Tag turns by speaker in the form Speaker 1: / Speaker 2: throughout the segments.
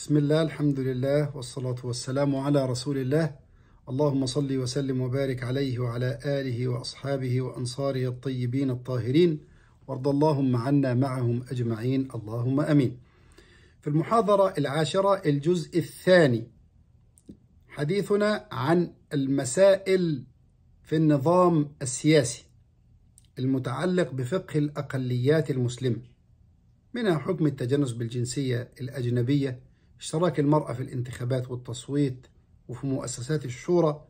Speaker 1: بسم الله الحمد لله والصلاة والسلام على رسول الله اللهم صل وسلم وبارك عليه وعلى آله وأصحابه وأنصاره الطيبين الطاهرين وارض اللهم عنا معهم أجمعين اللهم أمين في المحاضرة العاشرة الجزء الثاني حديثنا عن المسائل في النظام السياسي المتعلق بفقه الأقليات المسلمة منها حكم التجنس بالجنسية الأجنبية اشتراك المرأة في الانتخابات والتصويت وفي مؤسسات الشورى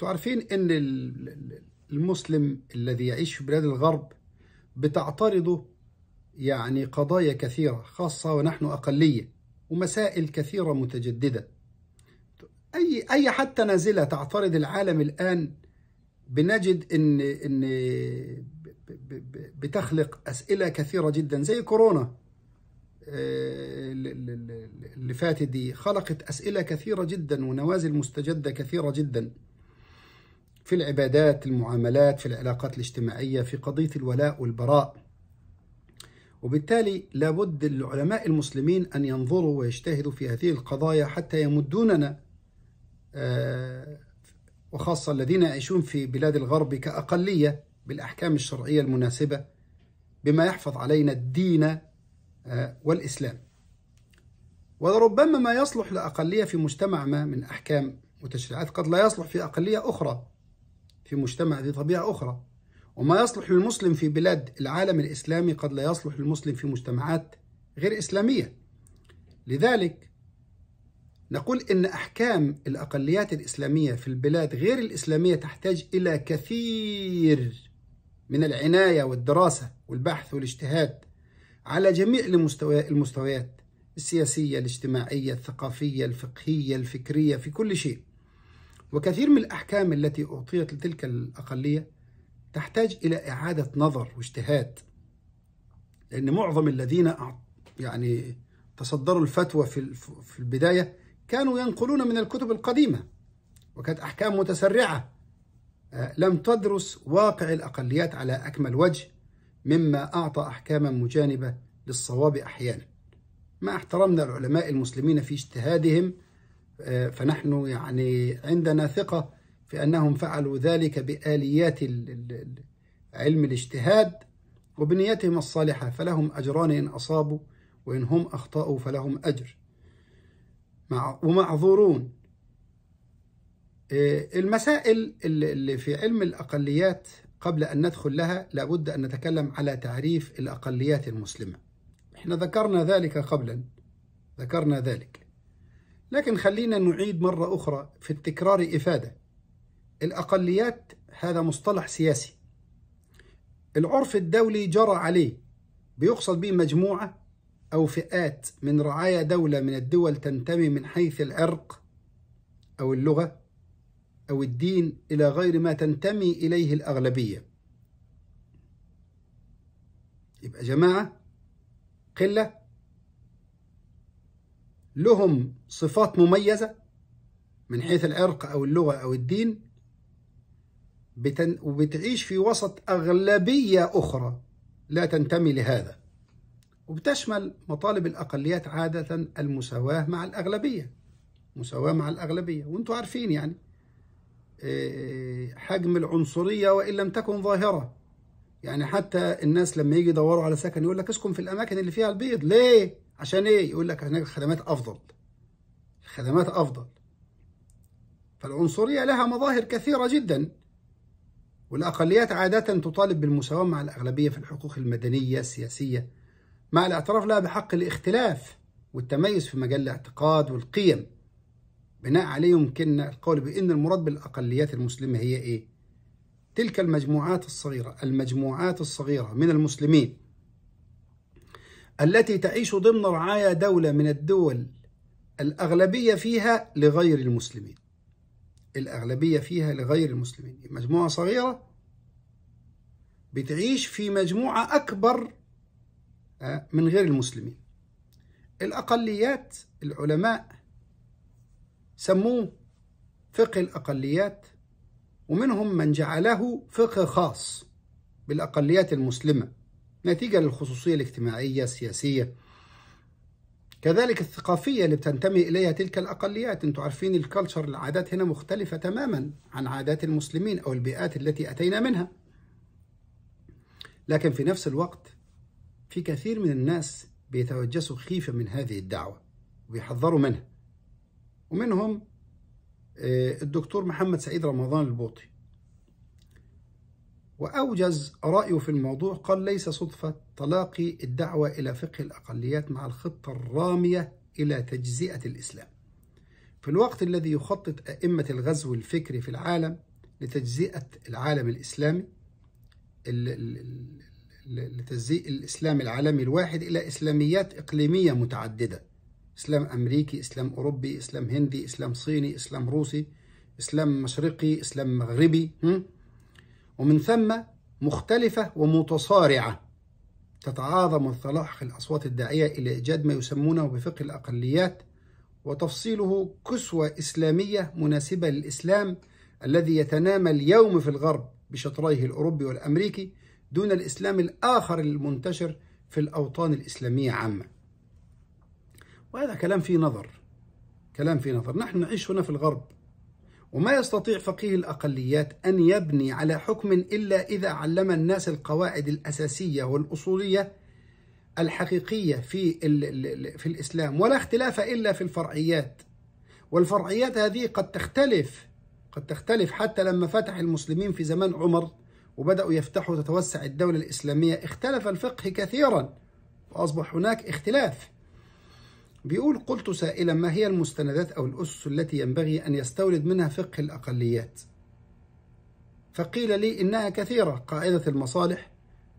Speaker 1: تعرفين عارفين ان المسلم الذي يعيش في بلاد الغرب بتعترضه يعني قضايا كثيرة خاصة ونحن أقلية ومسائل كثيرة متجددة أي أي حتى نازلة تعترض العالم الآن بنجد إن إن بتخلق أسئلة كثيرة جدا زي كورونا اللي آه، فاتت دي خلقت أسئلة كثيرة جدا ونوازل مستجدة كثيرة جدا في العبادات المعاملات في العلاقات الاجتماعية في قضية الولاء والبراء وبالتالي لابد لعلماء المسلمين أن ينظروا ويجتهدوا في هذه القضايا حتى يمدوننا آه، وخاصة الذين يعيشون في بلاد الغرب كأقلية بالأحكام الشرعية المناسبة بما يحفظ علينا الدين والإسلام وربما ما يصلح لأقلية في مجتمع ما من أحكام وتشريعات قد لا يصلح في أقلية أخرى في مجتمع ذي طبيعة أخرى وما يصلح للمسلم في بلاد العالم الإسلامي قد لا يصلح للمسلم في مجتمعات غير إسلامية لذلك نقول إن أحكام الأقليات الإسلامية في البلاد غير الإسلامية تحتاج إلى كثير من العناية والدراسة والبحث والاجتهاد على جميع المستويات السياسية الاجتماعية الثقافية الفقهية الفكرية في كل شيء وكثير من الأحكام التي أعطيت لتلك الأقلية تحتاج إلى إعادة نظر واجتهاد لأن معظم الذين يعني تصدروا الفتوى في البداية كانوا ينقلون من الكتب القديمة وكانت أحكام متسرعة آه، لم تدرس واقع الأقليات على أكمل وجه مما أعطى أحكاما مجانبة للصواب أحيانا ما احترمنا العلماء المسلمين في اجتهادهم آه، فنحن يعني عندنا ثقة في أنهم فعلوا ذلك بآليات علم الاجتهاد وبنيتهم الصالحة فلهم أجران إن أصابوا وإن هم أخطأوا فلهم أجر ومعذورون آه، المسائل اللي في علم الأقليات قبل أن ندخل لها لابد أن نتكلم على تعريف الأقليات المسلمة احنا ذكرنا ذلك قبلا ذكرنا ذلك لكن خلينا نعيد مرة أخرى في التكرار إفادة الأقليات هذا مصطلح سياسي العرف الدولي جرى عليه بيقصد به مجموعة أو فئات من رعايا دولة من الدول تنتمي من حيث العرق أو اللغة أو الدين إلى غير ما تنتمي إليه الأغلبية يبقى جماعة قلة لهم صفات مميزة من حيث العرق أو اللغة أو الدين وبتعيش في وسط أغلبية أخرى لا تنتمي لهذا وبتشمل مطالب الأقليات عادة المساواة مع الأغلبية مساواة مع الأغلبية وانتوا عارفين يعني آه، حجم العنصرية وإن لم تكن ظاهرة يعني حتى الناس لما يجي يدوروا على سكن يقول لك اسكن في الأماكن اللي فيها البيض ليه؟ عشان إيه؟ يقول لك هناك الخدمات أفضل الخدمات أفضل فالعنصرية لها مظاهر كثيرة جدا والأقليات عادة تطالب بالمساواة مع الأغلبية في الحقوق المدنية السياسية مع الاعتراف لها بحق الاختلاف والتميز في مجال الاعتقاد والقيم بناء عليه يمكننا القول بأن المراد بالأقليات المسلمة هي إيه؟ تلك المجموعات الصغيرة المجموعات الصغيرة من المسلمين التي تعيش ضمن رعايا دولة من الدول الأغلبية فيها لغير المسلمين الأغلبية فيها لغير المسلمين مجموعة صغيرة بتعيش في مجموعة أكبر آه، من غير المسلمين الأقليات العلماء سموه فقه الأقليات ومنهم من جعله فقه خاص بالأقليات المسلمة نتيجة للخصوصية الاجتماعية السياسية كذلك الثقافية اللي بتنتمي إليها تلك الأقليات انتم عارفين الكالتشر العادات هنا مختلفة تماما عن عادات المسلمين أو البيئات التي أتينا منها لكن في نفس الوقت في كثير من الناس بيتوجسوا خيفة من هذه الدعوة وبيحذروا منها ومنهم آه، الدكتور محمد سعيد رمضان البوطي وأوجز رأيه في الموضوع قال ليس صدفة تلاقي الدعوة إلى فقه الأقليات مع الخطة الرامية إلى تجزئة الإسلام في الوقت الذي يخطط أئمة الغزو الفكري في العالم لتجزئة العالم الإسلامي لتجزئ الإسلام العالمي الواحد إلى إسلاميات إقليمية متعددة إسلام أمريكي إسلام أوروبي إسلام هندي إسلام صيني إسلام روسي إسلام مشرقي إسلام مغربي م? ومن ثم مختلفة ومتصارعة تتعاظم الثلاحق الأصوات الداعية إلى إيجاد ما يسمونه بفقه الأقليات وتفصيله كسوة إسلامية مناسبة للإسلام الذي يتنامى اليوم في الغرب بشطريه الأوروبي والأمريكي دون الإسلام الآخر المنتشر في الأوطان الإسلامية عامة وهذا كلام فيه نظر كلام فيه نظر نحن نعيش هنا في الغرب وما يستطيع فقيه الأقليات أن يبني على حكم إلا إذا علم الناس القواعد الأساسية والأصولية الحقيقية في, في الإسلام ولا اختلاف إلا في الفرعيات والفرعيات هذه قد تختلف قد تختلف حتى لما فتح المسلمين في زمان عمر وبدأوا يفتحوا تتوسع الدولة الإسلامية اختلف الفقه كثيرا وأصبح هناك اختلاف بيقول قلت سائلا ما هي المستندات أو الأسس التي ينبغي أن يستولد منها فقه الأقليات فقيل لي إنها كثيرة قاعدة المصالح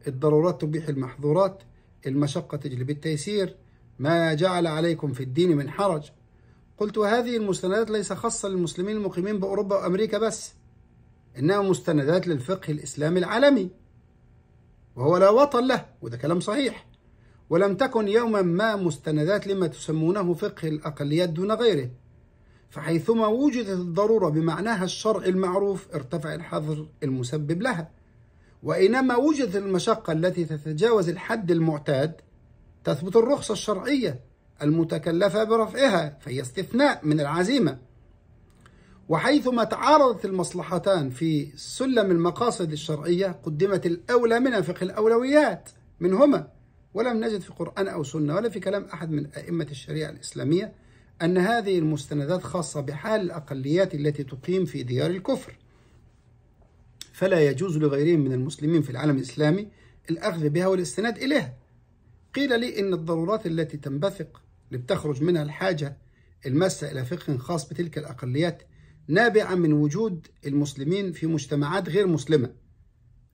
Speaker 1: الضرورات تبيح المحظورات المشقة تجلب التيسير ما جعل عليكم في الدين من حرج قلت وهذه المستندات ليس خاصة للمسلمين المقيمين بأوروبا وأمريكا بس إنها مستندات للفقه الإسلامي العالمي وهو لا وطن له وده كلام صحيح ولم تكن يوما ما مستندات لما تسمونه فقه الأقليات دون غيره فحيثما وجدت الضرورة بمعناها الشرعي المعروف ارتفع الحظر المسبب لها وإنما وجدت المشقة التي تتجاوز الحد المعتاد تثبت الرخصة الشرعية المتكلفة برفعها فهي استثناء من العزيمة وحيثما تعارضت المصلحتان في سلم المقاصد الشرعية قدمت الأولى منها فقه الأولويات منهما ولم نجد في قرآن أو سنة ولا في كلام أحد من أئمة الشريعة الإسلامية أن هذه المستندات خاصة بحال الأقليات التي تقيم في ديار الكفر فلا يجوز لغيرهم من المسلمين في العالم الإسلامي الأخذ بها والاستناد إليها قيل لي إن الضرورات التي تنبثق لتخرج منها الحاجة الماسة إلى فقه خاص بتلك الأقليات نابعة من وجود المسلمين في مجتمعات غير مسلمة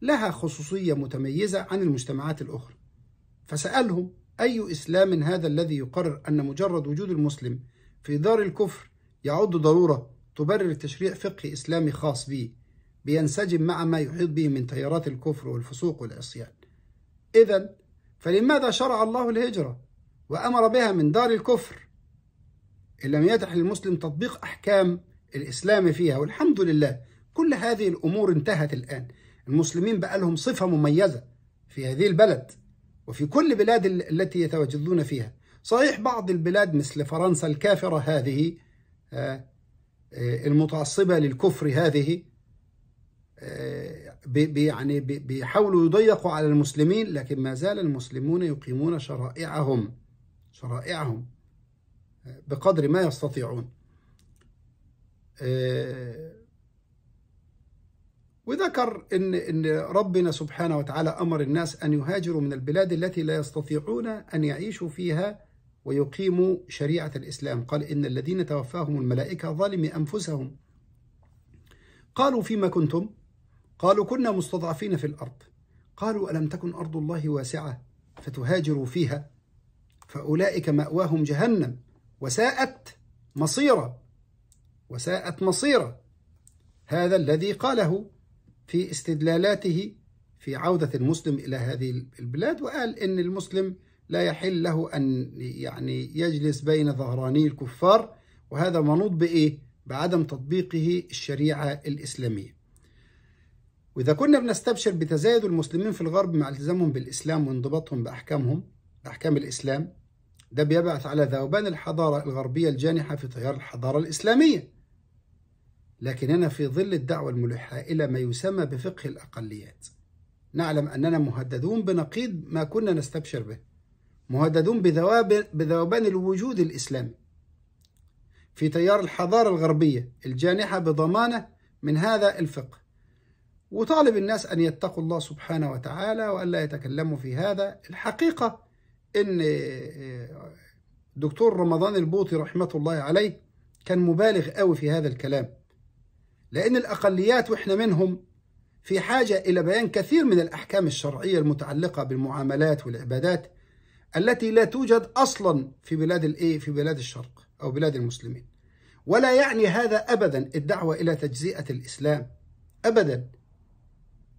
Speaker 1: لها خصوصية متميزة عن المجتمعات الأخرى فسألهم أي إسلام هذا الذي يقرر أن مجرد وجود المسلم في دار الكفر يعد ضرورة تبرر تشريع فقه إسلامي خاص به بينسجم مع ما يحيط به من تيارات الكفر والفسوق والعصيان إذا فلماذا شرع الله الهجرة وأمر بها من دار الكفر إن لم يتح للمسلم تطبيق أحكام الإسلام فيها والحمد لله كل هذه الأمور انتهت الآن المسلمين بقى لهم صفة مميزة في هذه البلد وفي كل بلاد التي يتواجدون فيها صحيح بعض البلاد مثل فرنسا الكافرة هذه آه، آه، المتعصبة للكفر هذه آه، يعني بيحاولوا يضيقوا على المسلمين لكن ما زال المسلمون يقيمون شرائعهم شرائعهم بقدر ما يستطيعون وذكر إن, إن ربنا سبحانه وتعالى أمر الناس أن يهاجروا من البلاد التي لا يستطيعون أن يعيشوا فيها ويقيموا شريعة الإسلام قال إن الذين توفاهم الملائكة ظالمي أنفسهم قالوا فيما كنتم قالوا كنا مستضعفين في الأرض قالوا ألم تكن أرض الله واسعة فتهاجروا فيها فأولئك مأواهم جهنم وساءت مصيرا وساءت مصيرا هذا الذي قاله في استدلالاته في عودة المسلم إلى هذه البلاد وقال إن المسلم لا يحل له أن يعني يجلس بين ظهراني الكفار وهذا منوط بإيه؟ بعدم تطبيقه الشريعة الإسلامية وإذا كنا بنستبشر بتزايد المسلمين في الغرب مع التزامهم بالإسلام وانضباطهم بأحكامهم بأحكام الإسلام ده بيبعث على ذوبان الحضارة الغربية الجانحة في تيار الحضارة الإسلامية لكننا في ظل الدعوة الملحة إلى ما يسمى بفقه الأقليات نعلم أننا مهددون بنقيض ما كنا نستبشر به مهددون بذوبان الوجود الإسلامي في تيار الحضارة الغربية الجانحة بضمانة من هذا الفقه وطالب الناس أن يتقوا الله سبحانه وتعالى وألا يتكلموا في هذا الحقيقة أن آه، آه، دكتور رمضان البوطي رحمة الله عليه كان مبالغ قوي في هذا الكلام لأن الأقليات وإحنا منهم في حاجة إلى بيان كثير من الأحكام الشرعية المتعلقة بالمعاملات والعبادات التي لا توجد أصلا في بلاد الإيه في بلاد الشرق أو بلاد المسلمين ولا يعني هذا أبدا الدعوة إلى تجزئة الإسلام أبدا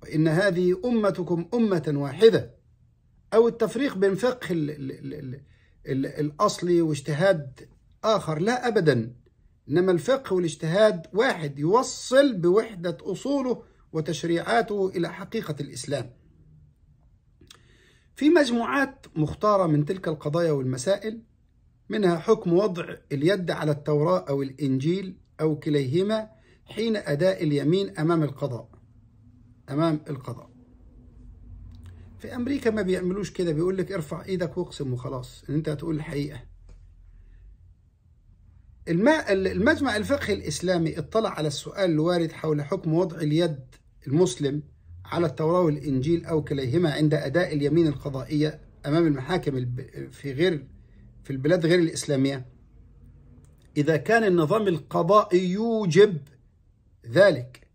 Speaker 1: وإن هذه أمتكم أمة واحدة أو التفريق بين فقه الأصلي واجتهاد آخر لا أبدا إنما الفقه والاجتهاد واحد يوصل بوحدة أصوله وتشريعاته إلى حقيقة الإسلام في مجموعات مختارة من تلك القضايا والمسائل منها حكم وضع اليد على التوراة أو الإنجيل أو كليهما حين أداء اليمين أمام القضاء أمام القضاء في أمريكا ما بيعملوش كده بيقول لك ارفع إيدك واقسم وخلاص إن أنت هتقول الحقيقة المجمع الفقهي الإسلامي اطلع على السؤال الوارد حول حكم وضع اليد المسلم على التوراة والإنجيل أو كليهما عند أداء اليمين القضائية أمام المحاكم في غير في البلاد غير الإسلامية إذا كان النظام القضائي يوجب ذلك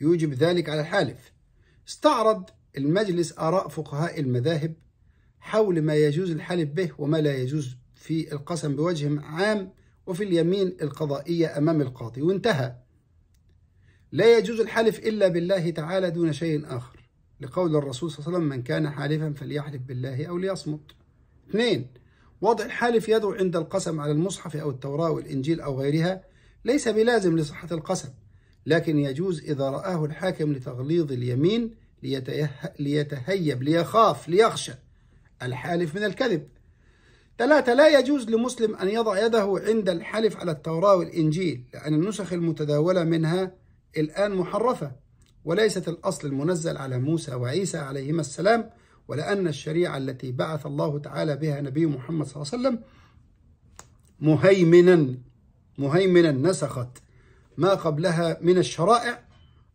Speaker 1: يوجب ذلك على الحالف استعرض المجلس آراء فقهاء المذاهب حول ما يجوز الحلف به وما لا يجوز في القسم بوجه عام وفي اليمين القضائية أمام القاضي وانتهى لا يجوز الحلف إلا بالله تعالى دون شيء آخر لقول الرسول صلى الله عليه وسلم من كان حالفا فليحلف بالله أو ليصمت اثنين وضع الحالف يده عند القسم على المصحف أو التوراة والإنجيل أو غيرها ليس بلازم لصحة القسم لكن يجوز إذا رآه الحاكم لتغليظ اليمين ليتهيب ليخاف ليخشى الحالف من الكذب ثلاثة لا يجوز لمسلم أن يضع يده عند الحلف على التوراة والإنجيل لأن النسخ المتداولة منها الآن محرفة وليست الأصل المنزل على موسى وعيسى عليهما السلام ولأن الشريعة التي بعث الله تعالى بها نبي محمد صلى الله عليه وسلم مهيمنا مهيمنا نسخت ما قبلها من الشرائع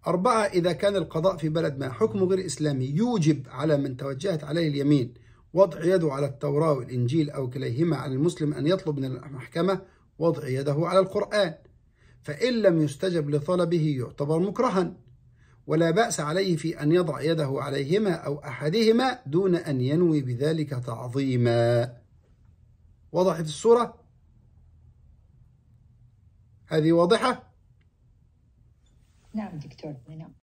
Speaker 1: أربعة إذا كان القضاء في بلد ما حكم غير إسلامي يوجب على من توجهت عليه اليمين وضع يده على التوراة والإنجيل أو كليهما على المسلم أن يطلب من المحكمة وضع يده على القرآن فإن لم يستجب لطلبه يعتبر مكرها ولا بأس عليه في أن يضع يده عليهما أو أحدهما دون أن ينوي بذلك تعظيما وضحت الصورة؟ هذه واضحة؟ نعم دكتور نعم